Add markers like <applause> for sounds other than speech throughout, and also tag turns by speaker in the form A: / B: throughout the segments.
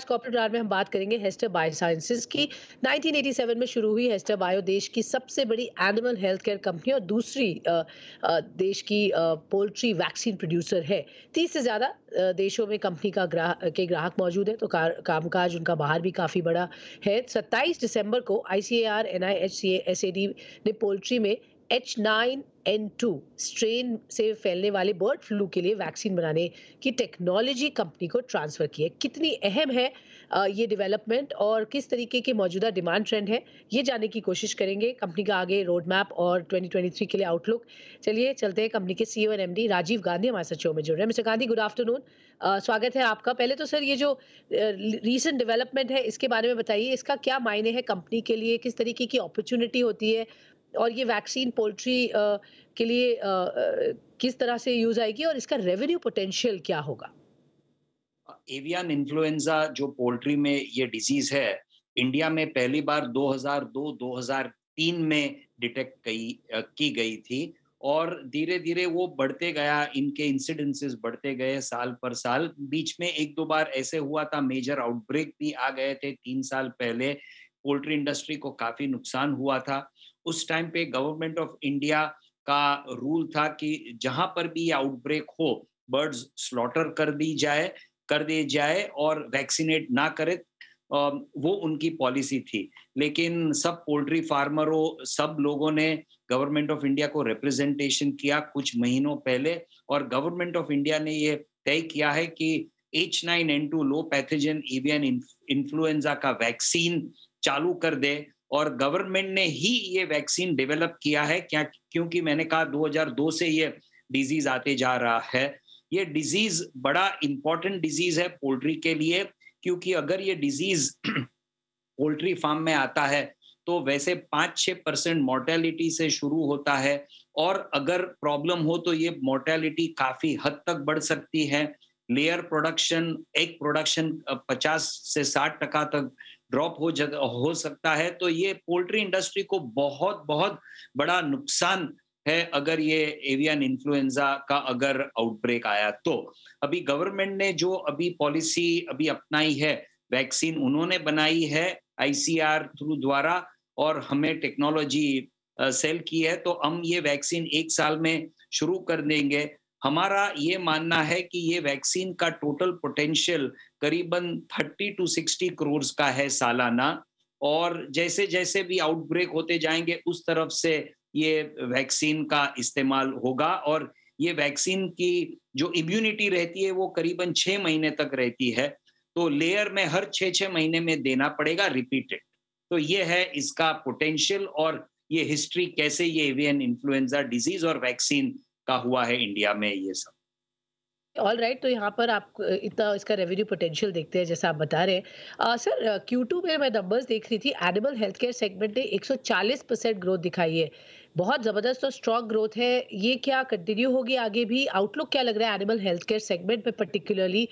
A: आज corporate are में हम बात करेंगे हेस्टर बायो साइंसेज की 1987 में शुरू हुई हेस्टर बायो देश की सबसे बड़ी एनिमल हेल्थ केयर कंपनी और दूसरी देश की पोल्ट्री वैक्सीन प्रोड्यूसर है तीस से ज़्यादा देशों में कंपनी का ग्राह के ग्राहक मौजूद है तो कामकाज उनका बाहर भी काफ़ी बड़ा है 27 दिसंबर को आई सी ने पोल्ट्री में H nine N two strain से फैलने वाले बर्ड फ्लू के लिए वैक्सीन बनाने की टेक्नोलॉजी कंपनी को ट्रांसफ़र की है कितनी अहम है ये डेवलपमेंट और किस तरीके के मौजूदा डिमांड ट्रेंड है ये जानने की कोशिश करेंगे कंपनी का आगे रोड मैप और 2023 के लिए आउटलुक चलिए चलते हैं कंपनी के N M D Rajiv Gandhi हमारे साथ शो में जुड़ रहे हैं मिस्टर गांधी गुड आफ्टरनून स्वागत है आपका पहले तो सर ये जो रिसेंट डेवलपमेंट है इसके बारे में बताइए इसका क्या मायने है कंपनी के लिए किस तरीके की अपॉर्चुनिटी होती है और ये वैक्सीन पोल्ट्री के लिए किस तरह से यूज आएगी और इसका रेवेन्यू पोटेंशियल क्या होगा
B: एवियन इन्फ्लुएंजा जो पोल्ट्री में ये डिजीज है इंडिया में पहली बार 2002-2003 में डिटेक्ट की गई थी और धीरे धीरे वो बढ़ते गया इनके इंसिडेंसेस बढ़ते गए साल पर साल बीच में एक दो बार ऐसे हुआ था मेजर आउटब्रेक भी आ गए थे तीन साल पहले पोल्ट्री इंडस्ट्री को काफी नुकसान हुआ था उस टाइम पे गवर्नमेंट ऑफ इंडिया का रूल था कि जहां पर भी आउटब्रेक हो बर्ड्स स्लॉटर कर दी जाए कर दिए जाए और वैक्सीनेट ना करे वो उनकी पॉलिसी थी लेकिन सब पोल्ट्री फार्मरों सब लोगों ने गवर्नमेंट ऑफ इंडिया को रिप्रेजेंटेशन किया कुछ महीनों पहले और गवर्नमेंट ऑफ इंडिया ने ये तय किया है कि H nine N two low pathogen avian influenza का वैक्सीन चालू कर दे और गवर्नमेंट ने ही ये वैक्सीन डेवलप किया है क्या क्योंकि मैंने कहा 2002 से ये डिजीज आते जा रहा है ये डिजीज बड़ा इंपॉर्टेंट डिजीज है पोल्ट्री के लिए क्योंकि अगर ये डिजीज पोल्ट्री फार्म में आता है तो वैसे पाँच छः परसेंट मोर्टेलिटी से शुरू होता है और अगर प्रॉब्लम हो तो ये मोर्टेलिटी काफ़ी हद तक बढ़ सकती है लेयर प्रोडक्शन एक प्रोडक्शन पचास से साठ टका तक ड्रॉप हो जग, हो सकता है तो ये पोल्ट्री इंडस्ट्री को बहुत बहुत बड़ा नुकसान है अगर ये एवियन इन्फ्लुएंजा का अगर आउटब्रेक आया तो अभी गवर्नमेंट ने जो अभी पॉलिसी अभी अपनाई है वैक्सीन उन्होंने बनाई है आईसीआर थ्रू द्वारा और हमें टेक्नोलॉजी सेल की है तो हम ये वैक्सीन एक साल में शुरू कर देंगे हमारा ये मानना है कि ये वैक्सीन का टोटल पोटेंशियल करीबन 30 टू 60 करोड़ का है सालाना और जैसे जैसे भी आउटब्रेक होते जाएंगे उस तरफ से ये वैक्सीन का इस्तेमाल होगा और ये वैक्सीन की जो इम्यूनिटी रहती है वो करीबन छः महीने तक रहती है तो लेयर में हर छः छः महीने में देना पड़ेगा रिपीटेड तो ये है इसका पोटेंशियल और ये हिस्ट्री कैसे ये एवियन इन्फ्लुएंजा डिजीज और वैक्सीन का हुआ है इंडिया में ये सब
A: ऑल राइट right, तो यहाँ पर आप इतना इसका रेवेन्यू पोटेंशियल देखते हैं जैसा आप बता रहे हैं सर क्यू टू में मैं नंबर्स देख रही थी एनिमल हेल्थ केयर सेगमेंट ने 140 परसेंट ग्रोथ दिखाई है बहुत ज़बरदस्त और स्ट्रॉन्ग ग्रोथ है ये क्या कंटिन्यू होगी आगे भी आउटलुक क्या लग रहा है एनिमल हेल्थ केयर सेगमेंट में पर्टिकुलरली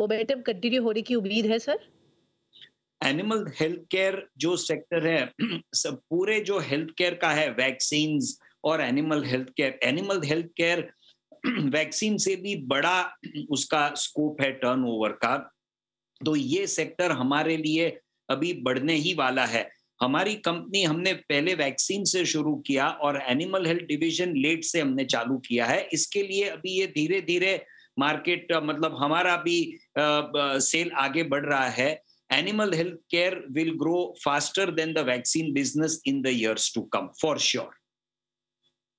A: मोमेंटम कंटिन्यू होने की उम्मीद है सर
B: एनिमल हेल्थ केयर जो सेक्टर है <clears throat> सब पूरे जो हेल्थ केयर का है वैक्सीन्स और animal health care animal health care vaccine से भी बड़ा उसका स्कोप है टर्नओवर का तो ये सेक्टर हमारे लिए अभी बढ़ने ही वाला है हमारी कंपनी हमने पहले वैक्सीन से शुरू किया और एनिमल हेल्थ डिवीजन लेट से हमने चालू किया है इसके लिए अभी ये धीरे धीरे मार्केट मतलब हमारा भी आ, सेल आगे बढ़ रहा है animal health care will grow faster than the vaccine business in the years to come for sure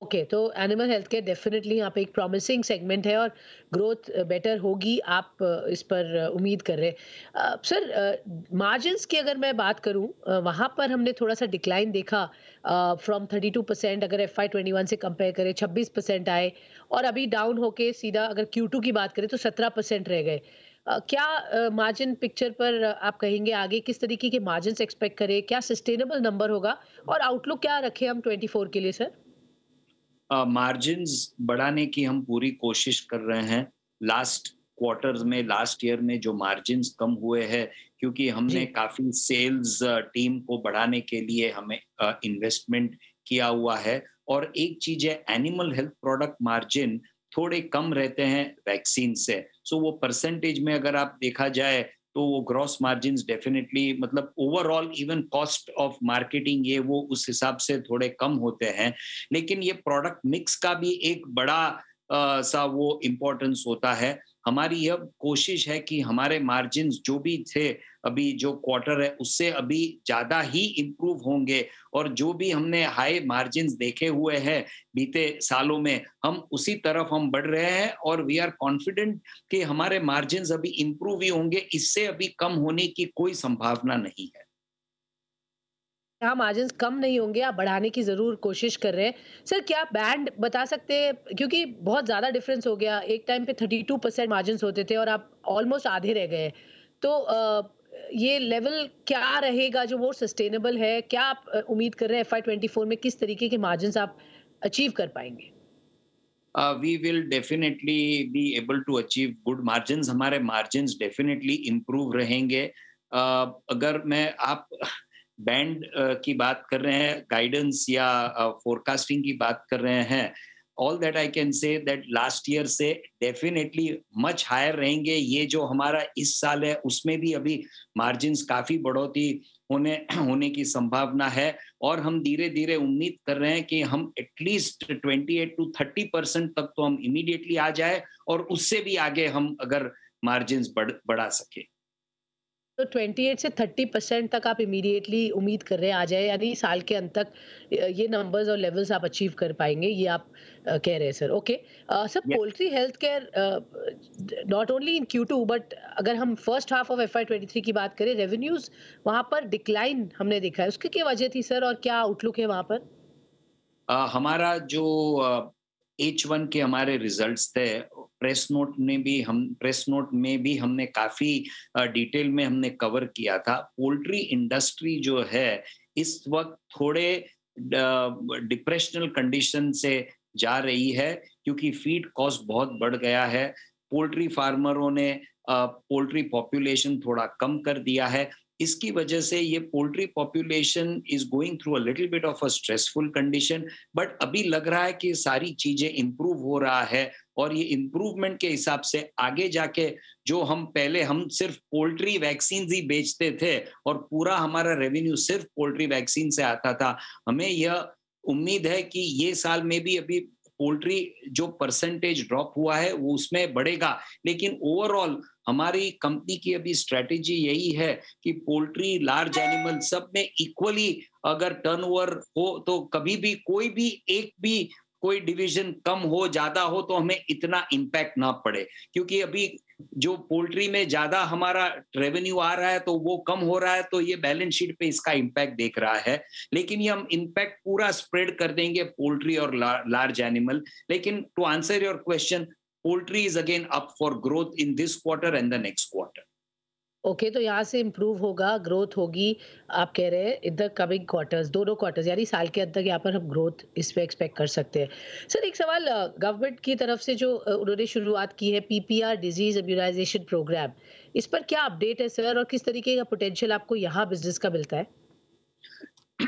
A: okay तो एनिमल हेल्थ केयर डेफिनेटली यहाँ पे एक प्रॉमिसिंग सेगमेंट है और ग्रोथ बेटर uh, होगी आप uh, इस पर uh, उम्मीद कर रहे हैं सर मार्जिनस की अगर मैं बात करूँ वहाँ पर हमने थोड़ा सा डिक्लाइन देखा फ्रॉम टू परसेंट अगर एफ आई ट्वेंटी वन से कंपेयर करें छब्बीस परसेंट आए और अभी डाउन होके सीधा अगर क्यू टू की बात करें तो सत्रह परसेंट रह गए क्या मार्जिन पिक्चर पर आप कहेंगे आगे किस तरीके के मार्जिन एक्सपेक्ट करें क्या सस्टेनेबल नंबर होगा और आउटलुक क्या रखें हम फोर के लिए सर
B: मार्जिन बढ़ाने की हम पूरी कोशिश कर रहे हैं लास्ट क्वार्टर में लास्ट ईयर में जो मार्जिन कम हुए हैं क्योंकि हमने काफी सेल्स टीम को बढ़ाने के लिए हमें इन्वेस्टमेंट किया हुआ है और एक चीज है एनिमल हेल्थ प्रोडक्ट मार्जिन थोड़े कम रहते हैं वैक्सीन से सो so, वो परसेंटेज में अगर आप देखा जाए तो वो ग्रॉस मार्जिन डेफिनेटली मतलब overall even cost of marketing ये वो उस हिसाब से थोड़े कम होते हैं लेकिन ये प्रोडक्ट मिक्स का भी एक बड़ा आ, सा वो इम्पोर्टेंस होता है हमारी यह कोशिश है कि हमारे मार्जिन जो भी थे अभी जो क्वार्टर है उससे अभी ज़्यादा ही इम्प्रूव होंगे और जो भी हमने हाई मार्जिन देखे हुए हैं बीते सालों में हम उसी तरफ हम बढ़ रहे हैं और वी आर कॉन्फिडेंट कि हमारे मार्जिन अभी इम्प्रूव ही होंगे इससे अभी कम होने की कोई संभावना नहीं है
A: यहाँ मार्जिन कम नहीं होंगे आप बढ़ाने की जरूर कोशिश कर रहे हैं सर क्या बैंड बता सकते हैं क्योंकि बहुत ज्यादा डिफरेंस हो गया एक टाइम पे 32 परसेंट मार्जिन होते थे और आप ऑलमोस्ट आधे रह गए तो ये लेवल क्या रहेगा जो वो सस्टेनेबल है क्या आप उम्मीद कर रहे हैं एफ आई ट्वेंटी फोर में किस तरीके के मार्जिन आप अचीव कर पाएंगे
B: we will definitely be able to achieve good margin हमारे मार्जिन डेफिनेटली इम्प्रूव रहेंगे uh, अगर मैं आप बैंड की बात कर रहे हैं गाइडेंस या फोरकास्टिंग की बात कर रहे हैं all that I can say that last year से डेफिनेटली मच हायर रहेंगे ये जो हमारा इस साल है उसमें भी अभी मार्जिन काफी बढ़ोतरी होने होने की संभावना है और हम धीरे धीरे उम्मीद कर रहे हैं कि हम at least twenty eight to thirty percent तक तो हम इमीडिएटली आ जाए और उससे भी आगे हम अगर मार्जिन बढ़ बढ़ा सके
A: तो 28 से 30 परसेंट तक आप इमीडिएटली उम्मीद कर रहे हैं आ जाए यानी साल के अंत तक ये नंबर्स और लेवल्स आप अचीव कर पाएंगे ये आप कह रहे हैं sir okay sir poultry health care not only in Q two but अगर हम first half of F Y twenty की बात करें रेवेन्यूज वहाँ पर डिक्लाइन हमने देखा है उसकी क्या वजह थी सर और क्या आउटलुक है वहाँ पर
B: uh, हमारा जो एच वन के हमारे रिजल्ट थे प्रेस नोट में भी हम प्रेस नोट में भी हमने काफी डिटेल में हमने कवर किया था पोल्ट्री इंडस्ट्री जो है इस वक्त थोड़े डिप्रेशनल कंडीशन से जा रही है क्योंकि फीड कॉस्ट बहुत बढ़ गया है पोल्ट्री फार्मरों ने पोल्ट्री पॉपुलेशन थोड़ा कम कर दिया है इसकी वजह से ये poultry population is going through a little bit of a stressful condition but अभी लग रहा है कि सारी चीजें इंप्रूव हो रहा है और ये इम्प्रूवमेंट के हिसाब से आगे जाके जो हम पहले हम सिर्फ पोल्ट्री वैक्सीन ही बेचते थे और पूरा हमारा रेवेन्यू सिर्फ पोल्ट्री वैक्सीन से आता था हमें यह उम्मीद है कि ये साल में भी अभी पोल्ट्री जो परसेंटेज ड्रॉप हुआ है वो उसमें बढ़ेगा लेकिन ओवरऑल हमारी कंपनी की अभी स्ट्रेटेजी यही है कि पोल्ट्री लार्ज एनिमल सब में इक्वली अगर टर्नओवर हो तो कभी भी कोई भी एक भी कोई डिवीजन कम हो ज्यादा हो तो हमें इतना इम्पैक्ट ना पड़े क्योंकि अभी जो पोल्ट्री में ज्यादा हमारा रेवेन्यू आ रहा है तो वो कम हो रहा है तो ये बैलेंस शीट पे इसका इम्पैक्ट देख रहा है लेकिन ये हम इम्पैक्ट पूरा स्प्रेड कर देंगे पोल्ट्री और लार्ज एनिमल लेकिन to answer your question poultry is again up for growth in this quarter and the next quarter
A: okay okay, तो यहाँ से इम्प्रूव होगा ग्रोथ होगी आप कह रहे हैं इन द कमिंग क्वार्टर्स दोनों क्वार्टर्स यानी साल के अंत तक यहाँ पर हम ग्रोथ इस पर एक्सपेक्ट कर सकते हैं सर एक सवाल गवर्नमेंट की तरफ से जो उन्होंने शुरुआत की है पीपीआर डिजीज इम्यूनाइजेशन प्रोग्राम इस पर क्या अपडेट है सर और किस तरीके का पोटेंशियल आपको यहाँ बिजनेस का मिलता है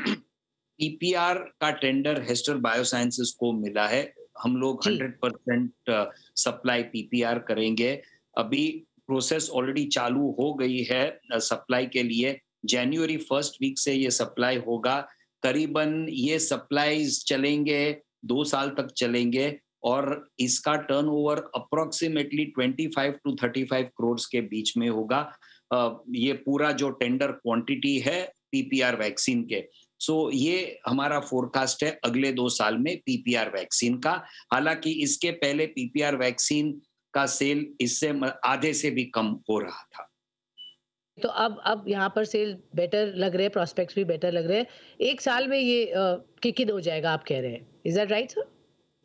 B: पीपीआर का टेंडर हेस्टर बायोसाइंसेस को मिला है हम लोग हंड्रेड परसेंट सप्लाई पीपीआर करेंगे अभी प्रोसेस ऑलरेडी चालू हो गई है सप्लाई uh, के लिए जनवरी फर्स्ट वीक से ये सप्लाई होगा करीबन ये सप्लाईज चलेंगे दो साल तक चलेंगे और इसका टर्नओवर अप्रोक्सीमेटली 25 टू 35 करोड़ के बीच में होगा uh, ये पूरा जो टेंडर क्वांटिटी है पीपीआर वैक्सीन के सो so, ये हमारा फोरकास्ट है अगले दो साल में पीपीआर वैक्सीन का हालांकि इसके पहले पीपीआर वैक्सीन का सेल इससे आधे से भी कम हो रहा था
A: तो अब अब यहाँ पर सेल बेटर लग रहे हैं प्रोस्पेक्ट्स भी बेटर लग रहे हैं एक साल में ये किक हो जाएगा आप कह रहे हैं is that right sir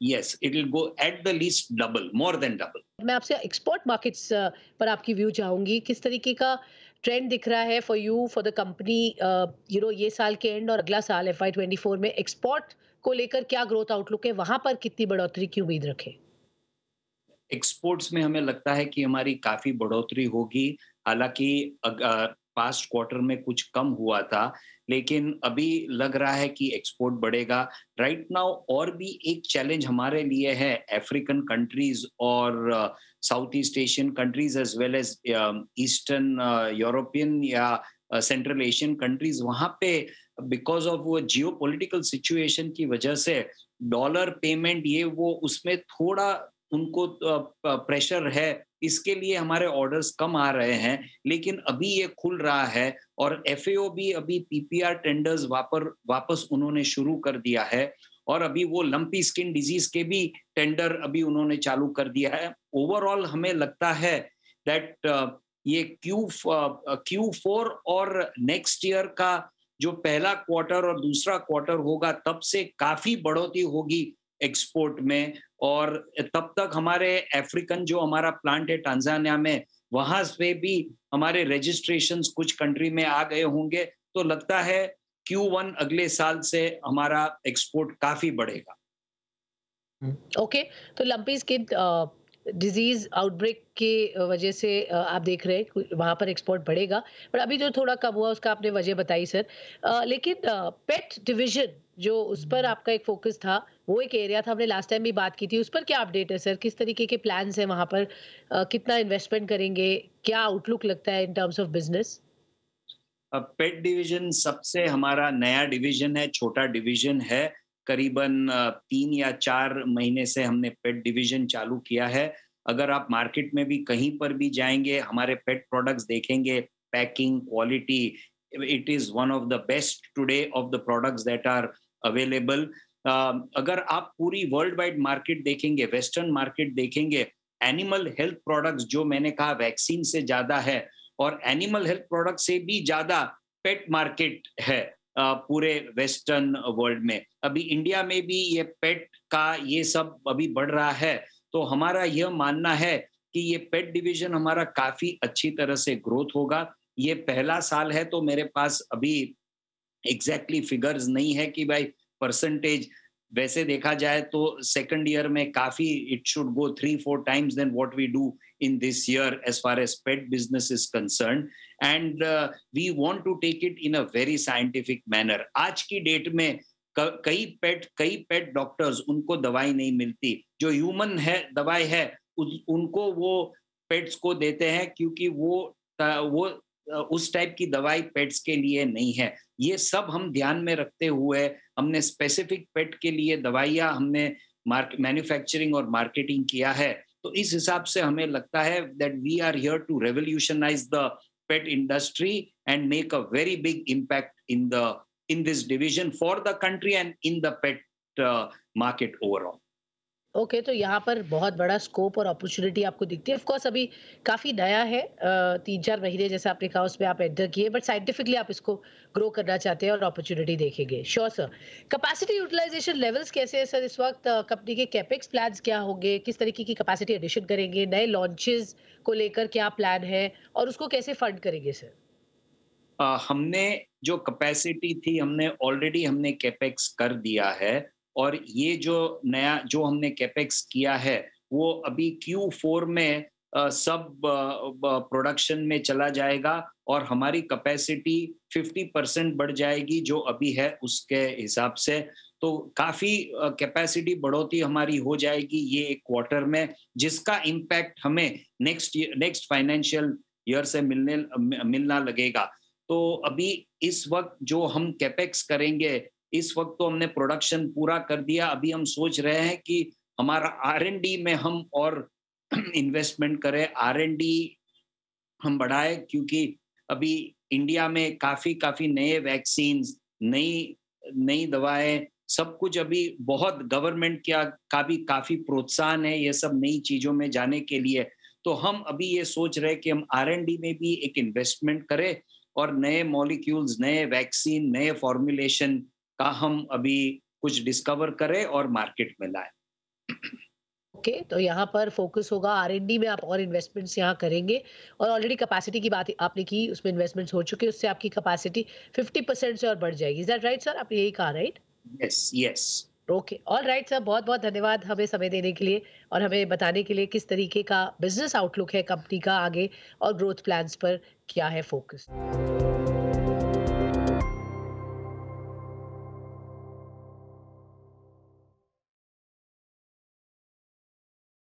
B: yes it will go at the least double more than double
A: मैं आपसे एक्सपोर्ट मार्केट्स पर आपकी व्यू चाहूंगी किस तरीके का uh, ट्रेंड दिख रहा है for you for the company you know ये साल के एंड और अगला साल एफ आई में एक्सपोर्ट को लेकर क्या ग्रोथ आउटलुक है वहां पर कितनी बढ़ोतरी की उम्मीद रखें
B: एक्सपोर्ट्स में हमें लगता है कि हमारी काफी बढ़ोतरी होगी हालांकि पास्ट क्वार्टर में कुछ कम हुआ था लेकिन अभी लग रहा है कि एक्सपोर्ट बढ़ेगा राइट right नाउ और भी एक चैलेंज हमारे लिए है अफ्रीकन कंट्रीज और south east Asian countries as well as eastern European या सेंट्रल एशियन कंट्रीज वहाँ पे बिकॉज ऑफ वो जियो पोलिटिकल सिचुएशन की वजह से डॉलर पेमेंट ये वो उसमें थोड़ा उनको प्रेशर uh, है इसके लिए हमारे ऑर्डर्स कम आ रहे हैं लेकिन अभी ये खुल रहा है और एफ भी अभी पीपीआर टेंडर्स वापर वापस उन्होंने शुरू कर दिया है और अभी वो लंपी स्किन डिजीज के भी टेंडर अभी उन्होंने चालू कर दिया है ओवरऑल हमें लगता है दैट ये क्यू क्यू फोर और नेक्स्ट ईयर का जो पहला क्वार्टर और दूसरा क्वार्टर होगा तब से काफी बढ़ोतरी होगी एक्सपोर्ट में और तब तक हमारे अफ्रीकन जो हमारा प्लांट है टांजानिया में वहां से भी हमारे रजिस्ट्रेशन कुछ कंट्री में आ गए होंगे तो लगता है Q1 अगले साल से हमारा एक्सपोर्ट काफी बढ़ेगा ओके
A: हम्म। okay, तो लंपीज के डिजीज आउटब्रेक के वजह से आप देख रहे हैं वहाँ पर एक्सपोर्ट बढ़ेगा पर अभी जो थोड़ा कम हुआ उसका आपने वजह बताई सर लेकिन पेट डिवीजन जो उस पर आपका एक फोकस था वो एक एरिया था हमने लास्ट टाइम भी बात की थी उस पर क्या अपडेट है सर किस तरीके के प्लान है वहाँ पर आ, कितना इन्वेस्टमेंट करेंगे क्या आउटलुक लगता है in terms of business
B: pet division सबसे हमारा नया डिवीजन है छोटा डिवीजन है करीबन तीन या चार महीने से हमने पेट डिवीजन चालू किया है अगर आप मार्केट में भी कहीं पर भी जाएंगे हमारे पेट प्रोडक्ट्स देखेंगे packing quality it is one of the best today of the products that are available um, अगर आप पूरी वर्ल्ड वाइड मार्केट देखेंगे वेस्टर्न मार्केट देखेंगे एनिमल हेल्थ प्रोडक्ट्स जो मैंने कहा वैक्सीन से ज्यादा है और एनिमल हेल्थ प्रोडक्ट से भी ज्यादा पेट मार्केट है पूरे वेस्टर्न वर्ल्ड में अभी इंडिया में भी ये पेट का ये सब अभी बढ़ रहा है तो हमारा यह मानना है कि ये पेट डिवीजन हमारा काफी अच्छी तरह से ग्रोथ होगा ये पहला साल है तो मेरे पास अभी एग्जैक्टली फिगर्स नहीं है कि भाई परसेंटेज वैसे देखा जाए तो सेकंड ईयर में काफी it should go three four times than what we do in this year as far as pet business is concern and we want to take it in a very scientific manner आज की date में कई पेट कई पेट doctors उनको दवाई नहीं मिलती जो ह्यूमन है दवाई है उन, उनको वो पेट्स को देते हैं क्योंकि वो वो उस टाइप की दवाई पेट्स के लिए नहीं है ये सब हम ध्यान में रखते हुए हमने स्पेसिफिक पेट के लिए दवाइयाँ हमने मैन्युफैक्चरिंग और मार्केटिंग किया है तो इस हिसाब से हमें लगता है that we are here to revolutionise the pet industry and make a very big impact in the in this division for the country and in the pet market overall
A: okay okay, तो यहाँ पर बहुत बड़ा scope और opportunity आपको दिखती है of course अभी काफ़ी नया है तीन चार महीने जैसे आपने कहा उस पर आप एंटर किए बट साइंटिफिकली आप इसको ग्रो करना चाहते हैं और अपॉर्चुनिटी देखेंगे sure sir capacity utilisation levels कैसे है सर इस वक्त कंपनी के कैपेक्स प्लान क्या होंगे किस तरीके की कैपेसिटी एडिशन करेंगे नए लॉन्चेज को लेकर क्या प्लान है और उसको कैसे फंड करेंगे सर
B: आ, हमने जो कैपेसिटी थी हमने ऑलरेडी हमने कैपेक्स कर दिया है और ये जो नया जो हमने कैपेक्स किया है वो अभी क्यू फोर में आ, सब प्रोडक्शन में चला जाएगा और हमारी कैपेसिटी 50 परसेंट बढ़ जाएगी जो अभी है उसके हिसाब से तो काफी कैपेसिटी बढ़ोतरी हमारी हो जाएगी ये एक क्वार्टर में जिसका इम्पैक्ट हमें नेक्स्ट नेक्स्ट फाइनेंशियल ईयर से मिलने मिलना लगेगा तो अभी इस वक्त जो हम कैपेक्स करेंगे इस वक्त तो हमने प्रोडक्शन पूरा कर दिया अभी हम सोच रहे हैं कि हमारा आर एन डी में हम और इन्वेस्टमेंट <clears throat> करें आर एन डी हम बढ़ाए क्योंकि अभी इंडिया में काफी काफी नए वैक्सीन नई नई दवाएं सब कुछ अभी बहुत गवर्नमेंट क्या का भी काफी प्रोत्साहन है ये सब नई चीजों में जाने के लिए तो हम अभी ये सोच रहे कि हम आर एन डी में भी एक इन्वेस्टमेंट करें और नए मॉलिक्यूल्स नए वैक्सीन नए फॉर्मुलेशन का हम अभी कुछ डिस्कवर करें और मार्केट में लाए
A: ओके okay, तो यहाँ पर फोकस होगा आर एन डी में आप और इन्वेस्टमेंट्स यहाँ करेंगे और ऑलरेडी कैपेसिटी की बात आपने की उसमें इन्वेस्टमेंट्स हो चुके उससे आपकी कैपेसिटी 50 परसेंट से और बढ़ जाएगी इज दैट राइट सर आपने यही कहा right yes yes okay all right sir बहुत बहुत धन्यवाद हमें समय देने के लिए और हमें बताने के लिए किस तरीके का बिजनेस आउटलुक है कंपनी का आगे और ग्रोथ प्लान्स पर क्या है फोकस